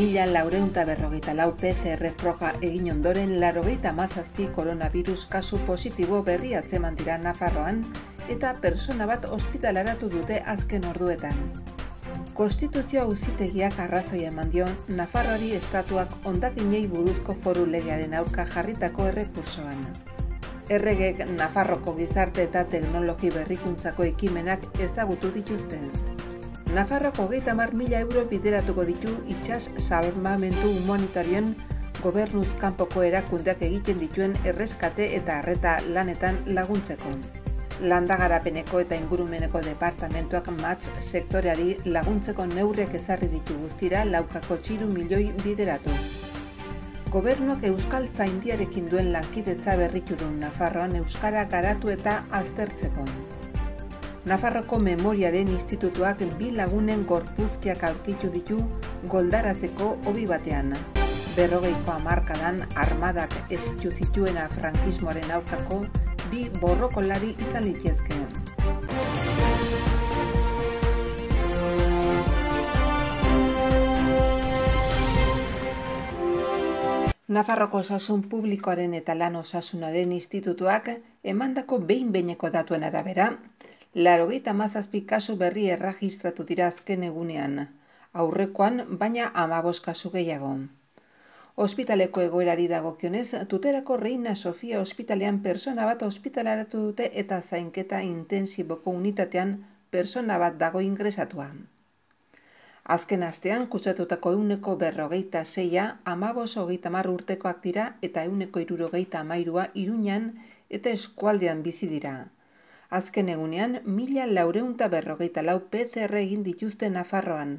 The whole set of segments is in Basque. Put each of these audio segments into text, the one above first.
mila laureunta berrogeita lau PCR froja egin ondoren larogeita mazazpi koronavirus kasu positibo berri atzeman dira Nafarroan eta persona bat ospitalaratu dute azken orduetan. Konstituzio uzitegiak arrazoi eman dio, Nafarroari estatuak ondakinei buruzko foru legearen aurka jarritako errekursoan. Erregek Nafarroko gizarte eta teknologi berrikuntzako ekimenak ezagutu dituzten. Nafarro hogeita mar mila euro bideratuko ditu itxas salmamentu humanitarien gobernuz kanpoko erakundeak egiten dituen errezkate eta arreta lanetan laguntzeko. Landagarapeneko eta ingurumeneko departamentuak matz sektoreari laguntzeko neurrek ezarri ditu guztira laukako txiru milioi bideratu. Gobernuak Euskal Zaindiarekin duen lankidetza berritu du Nafarroan Euskara garatu eta aztertzeko. Nafarroko Memoriaren Institutuak bi lagunen gorpuzkiak aurkitu ditu goldarazeko hobi batean. Berrogeiko hamarkadan armadak esitu zituena frankismoaren aurkako bi borrokolari izan litezkeen. Nafarroko osasun publikoaren eta lan osasunaren institutuak emandako behin-beineko datuen arabera, larogeita mazazpi kasu berri erregistratu dira azken egunean, aurrekoan baina amabos kasu gehiago. Ospitaleko egoerari dagokionez, tuterako Reina Sofia ospitalean persona bat ospitalaratu dute eta zainketa intensiboko unitatean persona bat dago ingresatua. Azken astean, kutsatutako euneko berrogeita zeia, amabos hogeita mar urtekoak dira eta euneko irurogeita amairua irunian eta eskualdean bizi dira. Azken egunean, mila laureunta berrogeita lau PCR egin dituzte Nafarroan.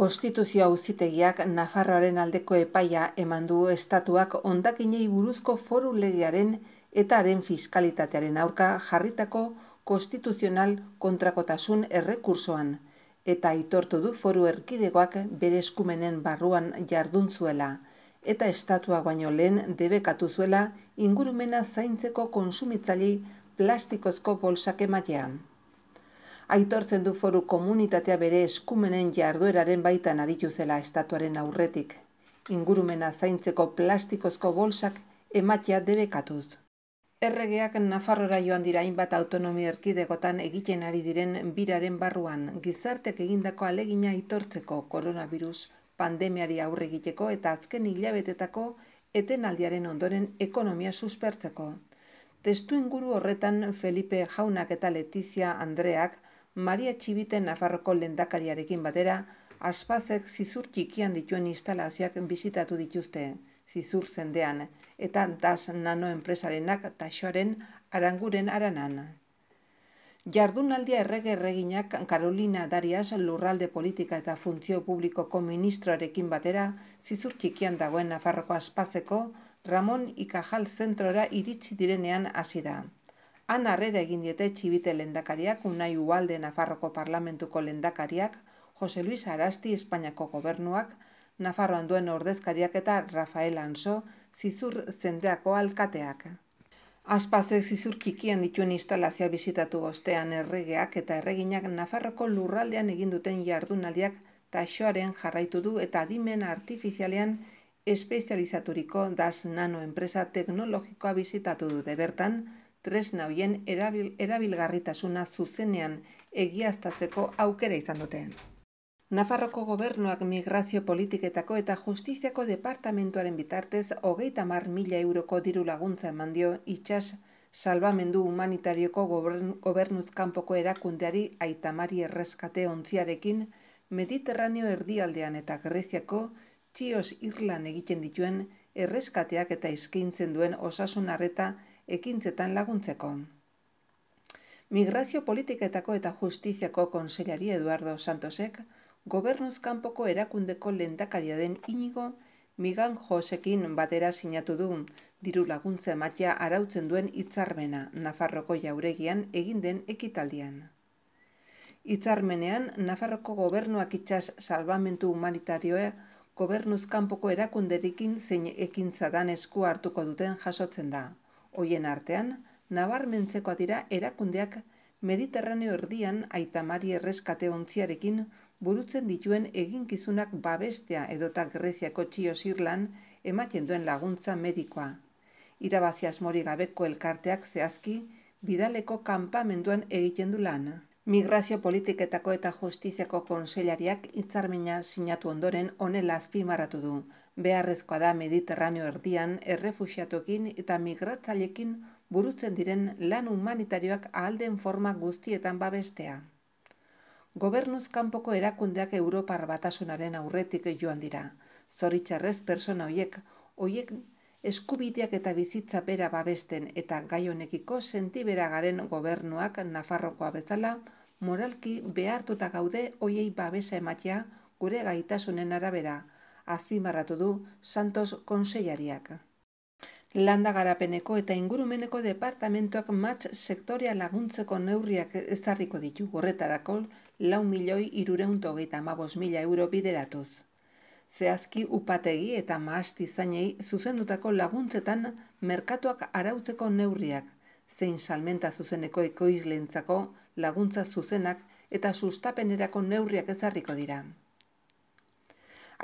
Konstituzio auzitegiak Nafarroaren aldeko epaia eman du estatuak ondakinei buruzko foru legearen eta haren fiskalitatearen aurka jarritako konstituzional kontrakotasun errekursoan eta itortu du foru erkidegoak bere eskumenen barruan jardun zuela eta estatua baino lehen debekatu zuela ingurumena zaintzeko konsumitzalei plastikozko bolsak ematean. Aitortzen du foru komunitatea bere eskumenen jardueraren baitan aritu estatuaren aurretik, ingurumena zaintzeko plastikozko bolsak ematea debekatuz. Erregeak Nafarrora joan dira hainbat autonomia erkidegotan egiten ari diren biraren barruan, gizartek egindako alegina aitortzeko koronavirus pandemiari aurre egiteko eta azken hilabetetako etenaldiaren ondoren ekonomia suspertzeko. Testu inguru horretan Felipe Jaunak eta Letizia Andreak Maria Txibite Nafarroko lendakariarekin batera aspazek zizur txikian dituen instalazioak bizitatu dituzte zizur zendean eta das nano enpresarenak taxoaren aranguren aranan. Jardunaldia errege erreginak Carolina Darias lurralde politika eta funtzio publikoko ministroarekin batera zizur txikian dagoen Nafarroko aspazeko Ramon Ikajal zentrora iritsi direnean hasi da. Han harrera egin diete txibite lendakariak unai ualde Nafarroko parlamentuko lendakariak, Jose Luis Arasti Espainiako gobernuak, Nafarroan duen ordezkariak eta Rafael Anso, zizur zendeako alkateak. Aspazek zizurkikian dituen instalazioa bizitatu ostean erregeak eta erreginak Nafarroko lurraldean eginduten jardunaldiak taxoaren jarraitu du eta dimen artifizialean espezializaturiko das nano enpresa teknologikoa bizitatu dute bertan, tresna erabilgarritasuna zuzenean egiaztatzeko aukera izan dute. Nafarroko gobernuak migrazio politiketako eta justiziako departamentuaren bitartez hogeita mar mila euroko diru laguntza eman dio itxas salvamendu humanitarioko gobernuzkampoko erakundeari aitamari erreskate ontziarekin, Mediterraneo erdialdean eta Greziako, txios irlan egiten dituen erreskateak eta eskaintzen duen osasun arreta ekintzetan laguntzeko. Migrazio politiketako eta justiziako konselari Eduardo Santosek, gobernuzkanpoko erakundeko lehendakaria den inigo, Migan Josekin batera sinatu du diru laguntza ematea arautzen duen hitzarmena Nafarroko jauregian egin den ekitaldian. Hitzarmenean Nafarroko gobernuak itsas salvamentu humanitarioa gobernuz kanpoko erakunderikin zein ekintza dan esku hartuko duten jasotzen da. Hoien artean, nabar dira erakundeak mediterraneo erdian aitamari erreskate ontziarekin burutzen dituen eginkizunak babestea edota greziako txio zirlan ematen duen laguntza medikoa. Irabaziaz mori gabeko elkarteak zehazki, bidaleko kanpamenduan egiten du lana. Migrazio politiketako eta justiziako konseilariak hitzarmina sinatu ondoren honela azpimarratu du. Beharrezkoa da Mediterraneo erdian errefuxiatuekin eta migratzailekin burutzen diren lan humanitarioak ahalden forma guztietan babestea. Gobernuz kanpoko erakundeak Europar batasunaren aurretik joan dira. Zoritzarrez persona hoiek, hoiek eskubideak eta bizitza bera babesten eta gai honekiko garen gobernuak Nafarrokoa bezala moralki behartuta gaude hoiei babesa ematea gure gaitasunen arabera, azpimarratu du Santos Konseiariak. Landa garapeneko eta ingurumeneko departamentuak mats sektorea laguntzeko neurriak ezarriko ditu gorretarako lau milioi irureunto gehi mila euro bideratuz. Zehazki upategi eta maasti zuzendutako laguntzetan merkatuak arautzeko neurriak, zein salmenta zuzeneko ekoizlentzako laguntza zuzenak eta sustapenerako neurriak ezarriko dira.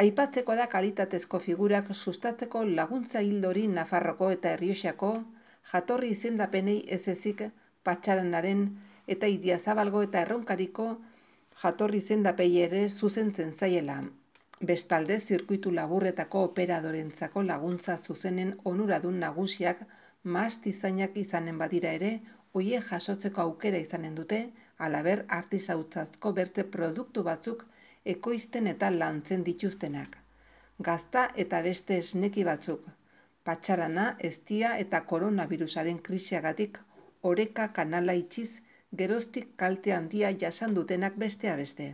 Aipatzeko da kalitatezko figurak sustatzeko laguntza hildori Nafarroko eta Herrioxako jatorri izendapenei ez ezik patxaranaren eta idiazabalgo eta erronkariko jatorri izendapei ere zuzentzen zaiela. Bestalde, zirkuitu laburretako operadorentzako laguntza zuzenen onuradun nagusiak mastizainak izanen badira ere oie jasotzeko aukera izanen dute, alaber artizautzazko bertze produktu batzuk ekoizten eta lantzen dituztenak. Gazta eta beste esneki batzuk, patxarana, eztia eta koronavirusaren krisiagatik oreka kanala itxiz geroztik kalte handia jasan dutenak bestea beste.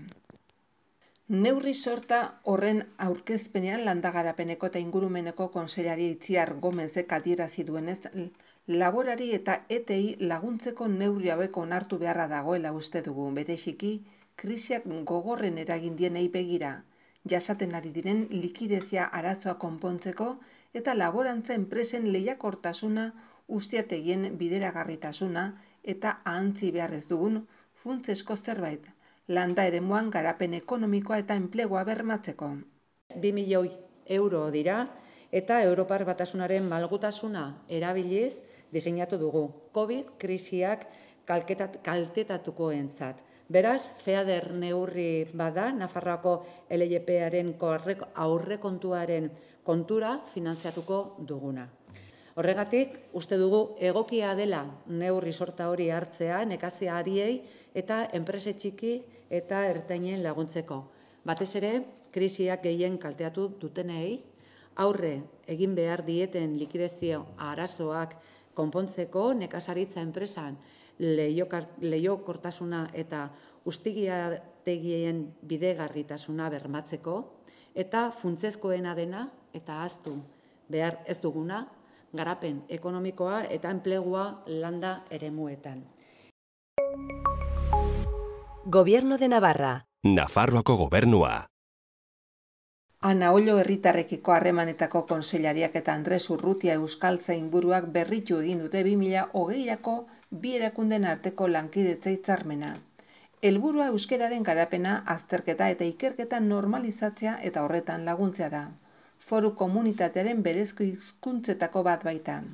Neurri sorta horren aurkezpenean landagarapeneko eta ingurumeneko konselari itziar gomenzek adierazi duenez laborari eta etei laguntzeko neurri hauek onartu beharra dagoela uste dugu, bereziki, krisiak gogorren eragin dien begira, jasaten ari diren likidezia arazoa konpontzeko eta laborantza enpresen lehiakortasuna ustiategien bideragarritasuna eta ahantzi beharrez dugun funtzesko zerbait, landa ere garapen ekonomikoa eta enplegua bermatzeko. 2 milioi euro dira, eta Europar batasunaren malgutasuna erabiliz diseinatu dugu. COVID krisiak kaltetatuko entzat. Beraz, FEADER neurri bada, Nafarroako LJP-aren kontuaren kontura finanziatuko duguna. Horregatik, uste dugu egokia dela neurri sorta hori hartzea, nekazia ariei eta enprese txiki eta ertainen laguntzeko. Batez ere, krisiak gehien kalteatu dutenei aurre egin behar dieten likidezio arazoak konpontzeko nekazaritza enpresan leiokortasuna kortasuna eta ustigia tegien bidegarritasuna bermatzeko, eta funtzezkoena dena eta aztu behar ez duguna, garapen ekonomikoa eta enplegua landa eremuetan. Gobierno de Navarra. Nafarroako gobernua. Ana Ollo herritarrekiko harremanetako konselariak eta Andres Urrutia Euskal Zainburuak berritu egin dute 2008ako bi erakunden arteko lankidetza itzarmena. Elburua euskeraren garapena azterketa eta ikerketa normalizatzea eta horretan laguntzea da. Foru komunitatearen berezko hizkuntzetako bat baitan.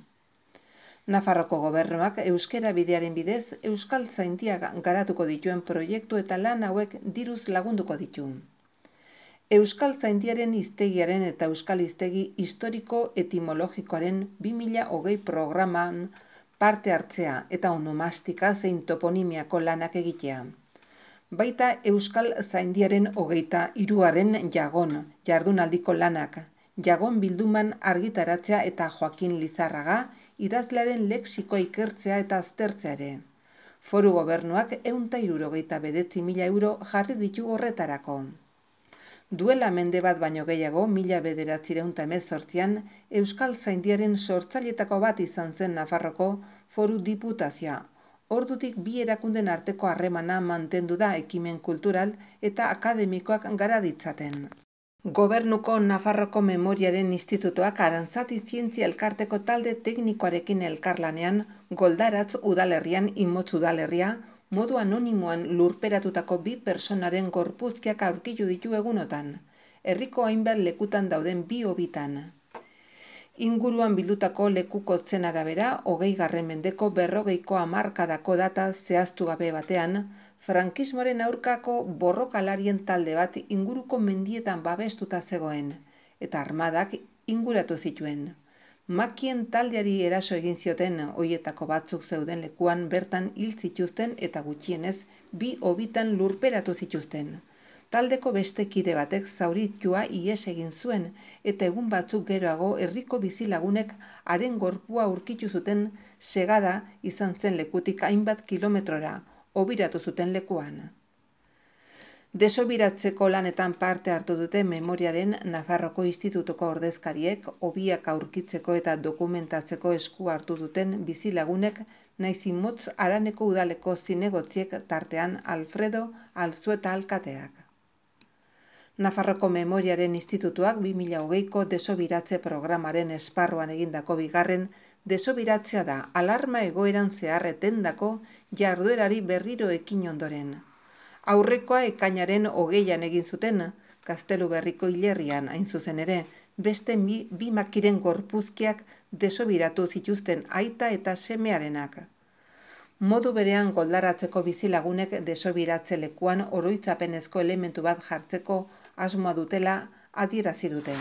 Nafarroko gobernuak euskera bidearen bidez euskal zaintiak garatuko dituen proiektu eta lan hauek diruz lagunduko dituen. Euskal Zaindiaren Iztegiaren eta Euskal Iztegi Historiko Etimologikoaren 2008 programan parte hartzea eta onomastika zein toponimiako lanak egitea. Baita Euskal Zaindiaren hogeita iruaren jagon, jardunaldiko lanak, jagon bilduman argitaratzea eta Joakin Lizarraga, idazlearen leksiko ikertzea eta aztertzea ere. Foru gobernuak eunta irurogeita bedetzi mila euro jarri ditu horretarako duela mende bat baino gehiago, mila an emezortzian, Euskal Zaindiaren sortzailetako bat izan zen Nafarroko foru diputazioa. Ordutik bi erakunden arteko harremana mantendu da ekimen kultural eta akademikoak gara Gobernuko Nafarroko Memoriaren Institutoak arantzati zientzia elkarteko talde teknikoarekin elkarlanean, goldaratz udalerrian imotz udalerria, modu anonimoan lurperatutako bi personaren gorpuzkiak aurkillu ditu egunotan, herriko hainbat lekutan dauden bi hobitan. Inguruan bildutako lekuko zen arabera, hogei garren mendeko berrogeiko amarkadako data zehaztu gabe batean, frankismoren aurkako borrokalarien talde bat inguruko mendietan babestuta zegoen, eta armadak inguratu zituen makien taldeari eraso egin zioten hoietako batzuk zeuden lekuan bertan hil zituzten eta gutxienez bi hobitan lurperatu zituzten. Taldeko beste kide batek zauritua ies egin zuen eta egun batzuk geroago herriko bizilagunek haren gorpua aurkitu zuten segada izan zen lekutik hainbat kilometrora hobiratu zuten lekuan. Desobiratzeko lanetan parte hartu dute memoriaren Nafarroko Institutoko ordezkariek obiak aurkitzeko eta dokumentatzeko esku hartu duten bizilagunek naiz motz araneko udaleko zinegotziek tartean Alfredo Alzueta Alkateak. Nafarroko Memoriaren Institutuak 2008ko desobiratze programaren esparruan egindako bigarren desobiratzea da alarma egoeran zeharretendako jarduerari berriro ekin ondoren aurrekoa ekainaren hogeian egin zuten, kastelu berriko hilerrian hain zuzen ere, beste bimakiren bi makiren gorpuzkiak desobiratu zituzten aita eta semearenak. Modu berean goldaratzeko bizilagunek desobiratze lekuan oroitzapenezko elementu bat jartzeko asmoa dutela adierazi dute.